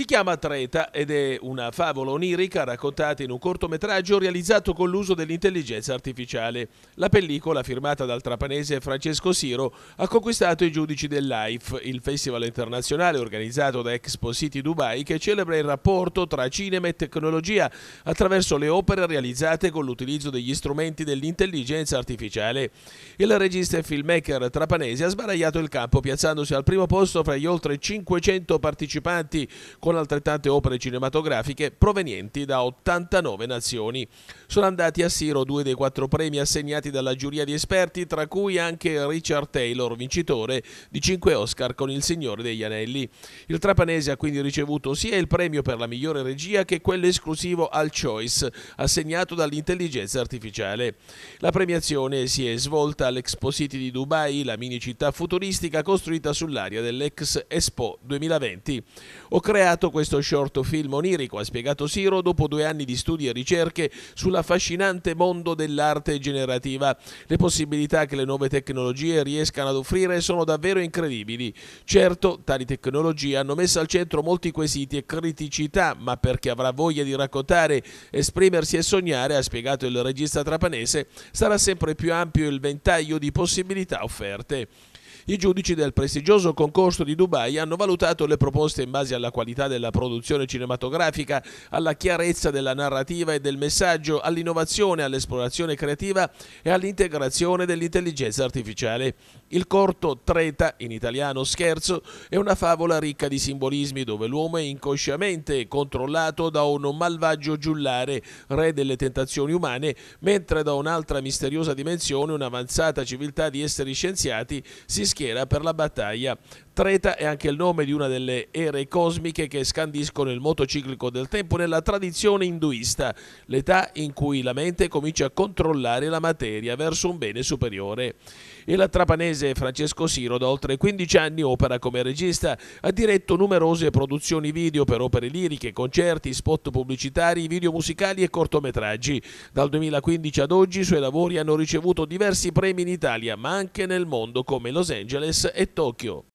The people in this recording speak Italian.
Si chiama Treta ed è una favola onirica raccontata in un cortometraggio realizzato con l'uso dell'intelligenza artificiale. La pellicola, firmata dal trapanese Francesco Siro, ha conquistato i giudici del LIFE, il festival internazionale organizzato da Expo City Dubai che celebra il rapporto tra cinema e tecnologia attraverso le opere realizzate con l'utilizzo degli strumenti dell'intelligenza artificiale. Il regista e filmmaker trapanese ha sbaragliato il campo piazzandosi al primo posto fra gli oltre 500 partecipanti con con altrettante opere cinematografiche provenienti da 89 nazioni. Sono andati a Siro due dei quattro premi assegnati dalla giuria di esperti, tra cui anche Richard Taylor, vincitore di 5 Oscar con Il Signore degli Anelli. Il trapanese ha quindi ricevuto sia il premio per la migliore regia che quello esclusivo al Choice, assegnato dall'intelligenza artificiale. La premiazione si è svolta all'Expo City di Dubai, la mini città futuristica costruita sull'area dell'ex Expo 2020. Ho creato creato questo short film onirico, ha spiegato Siro dopo due anni di studi e ricerche sull'affascinante mondo dell'arte generativa. Le possibilità che le nuove tecnologie riescano ad offrire sono davvero incredibili. Certo, tali tecnologie hanno messo al centro molti quesiti e criticità, ma per chi avrà voglia di raccontare, esprimersi e sognare, ha spiegato il regista trapanese, sarà sempre più ampio il ventaglio di possibilità offerte. I giudici del prestigioso concorso di Dubai hanno valutato le proposte in base alla qualità della produzione cinematografica, alla chiarezza della narrativa e del messaggio, all'innovazione, all'esplorazione creativa e all'integrazione dell'intelligenza artificiale. Il corto Treta, in italiano scherzo, è una favola ricca di simbolismi dove l'uomo è inconsciamente controllato da un malvagio giullare, re delle tentazioni umane, mentre da un'altra misteriosa dimensione, un'avanzata civiltà di esseri scienziati, si schiera per la battaglia. Treta è anche il nome di una delle ere cosmiche che scandiscono il moto ciclico del tempo nella tradizione induista, l'età in cui la mente comincia a controllare la materia verso un bene superiore. Il trapanese Francesco Siro da oltre 15 anni opera come regista, ha diretto numerose produzioni video per opere liriche, concerti, spot pubblicitari, video musicali e cortometraggi. Dal 2015 ad oggi i suoi lavori hanno ricevuto diversi premi in Italia, ma anche nel mondo come Los Angeles Angeles e Tokyo.